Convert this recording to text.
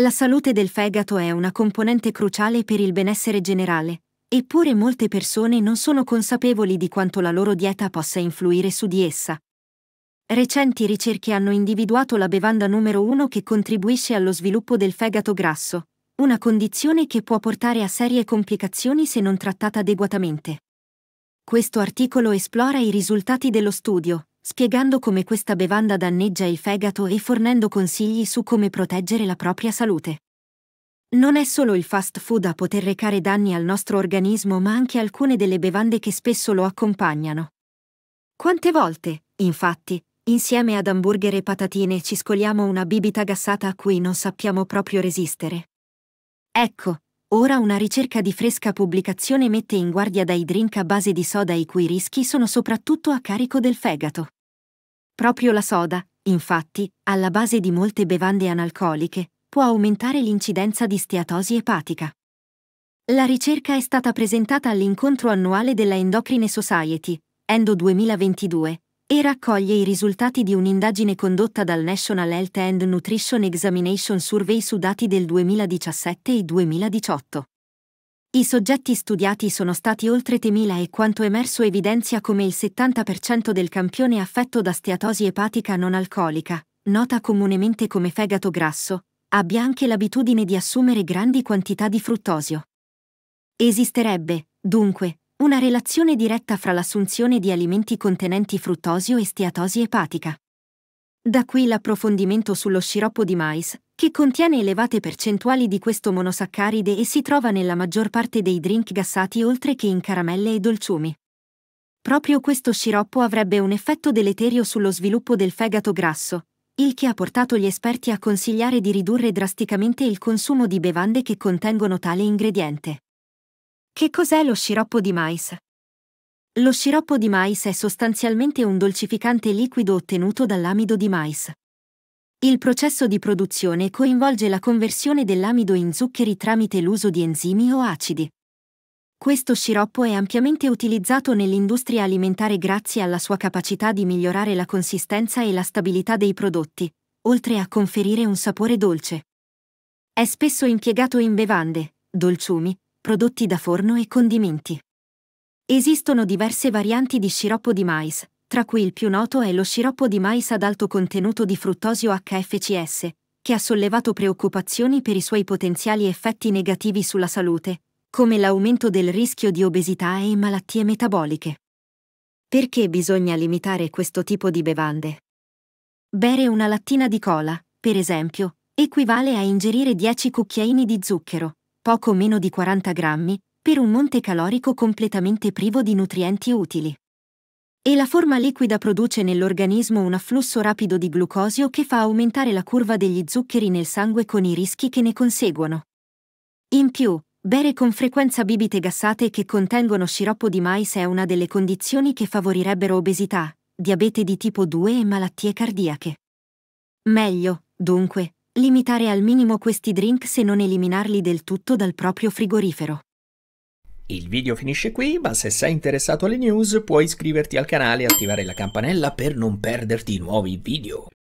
La salute del fegato è una componente cruciale per il benessere generale, eppure molte persone non sono consapevoli di quanto la loro dieta possa influire su di essa. Recenti ricerche hanno individuato la bevanda numero 1 che contribuisce allo sviluppo del fegato grasso, una condizione che può portare a serie complicazioni se non trattata adeguatamente. Questo articolo esplora i risultati dello studio, spiegando come questa bevanda danneggia il fegato e fornendo consigli su come proteggere la propria salute. Non è solo il fast food a poter recare danni al nostro organismo ma anche alcune delle bevande che spesso lo accompagnano. Quante volte, infatti, insieme ad hamburger e patatine ci scoliamo una bibita gassata a cui non sappiamo proprio resistere? Ecco, Ora una ricerca di fresca pubblicazione mette in guardia dai drink a base di soda i cui rischi sono soprattutto a carico del fegato. Proprio la soda, infatti, alla base di molte bevande analcoliche, può aumentare l'incidenza di steatosi epatica. La ricerca è stata presentata all'incontro annuale della Endocrine Society, Endo 2022, e raccoglie i risultati di un'indagine condotta dal National Health and Nutrition Examination Survey su dati del 2017 e 2018. I soggetti studiati sono stati oltre 3.000 e quanto emerso evidenzia come il 70% del campione affetto da steatosi epatica non alcolica, nota comunemente come fegato grasso, abbia anche l'abitudine di assumere grandi quantità di fruttosio. Esisterebbe, dunque, una relazione diretta fra l'assunzione di alimenti contenenti fruttosio e steatosi epatica. Da qui l'approfondimento sullo sciroppo di mais, che contiene elevate percentuali di questo monosaccaride e si trova nella maggior parte dei drink gassati oltre che in caramelle e dolciumi. Proprio questo sciroppo avrebbe un effetto deleterio sullo sviluppo del fegato grasso, il che ha portato gli esperti a consigliare di ridurre drasticamente il consumo di bevande che contengono tale ingrediente. Che cos'è lo sciroppo di mais? Lo sciroppo di mais è sostanzialmente un dolcificante liquido ottenuto dall'amido di mais. Il processo di produzione coinvolge la conversione dell'amido in zuccheri tramite l'uso di enzimi o acidi. Questo sciroppo è ampiamente utilizzato nell'industria alimentare grazie alla sua capacità di migliorare la consistenza e la stabilità dei prodotti, oltre a conferire un sapore dolce. È spesso impiegato in bevande, dolciumi, prodotti da forno e condimenti. Esistono diverse varianti di sciroppo di mais, tra cui il più noto è lo sciroppo di mais ad alto contenuto di fruttosio HFCS, che ha sollevato preoccupazioni per i suoi potenziali effetti negativi sulla salute, come l'aumento del rischio di obesità e malattie metaboliche. Perché bisogna limitare questo tipo di bevande? Bere una lattina di cola, per esempio, equivale a ingerire 10 cucchiaini di zucchero, poco meno di 40 grammi, per un monte calorico completamente privo di nutrienti utili. E la forma liquida produce nell'organismo un afflusso rapido di glucosio che fa aumentare la curva degli zuccheri nel sangue con i rischi che ne conseguono. In più, bere con frequenza bibite gassate che contengono sciroppo di mais è una delle condizioni che favorirebbero obesità, diabete di tipo 2 e malattie cardiache. Meglio, dunque, Limitare al minimo questi drink se non eliminarli del tutto dal proprio frigorifero. Il video finisce qui, ma se sei interessato alle news puoi iscriverti al canale e attivare la campanella per non perderti nuovi video.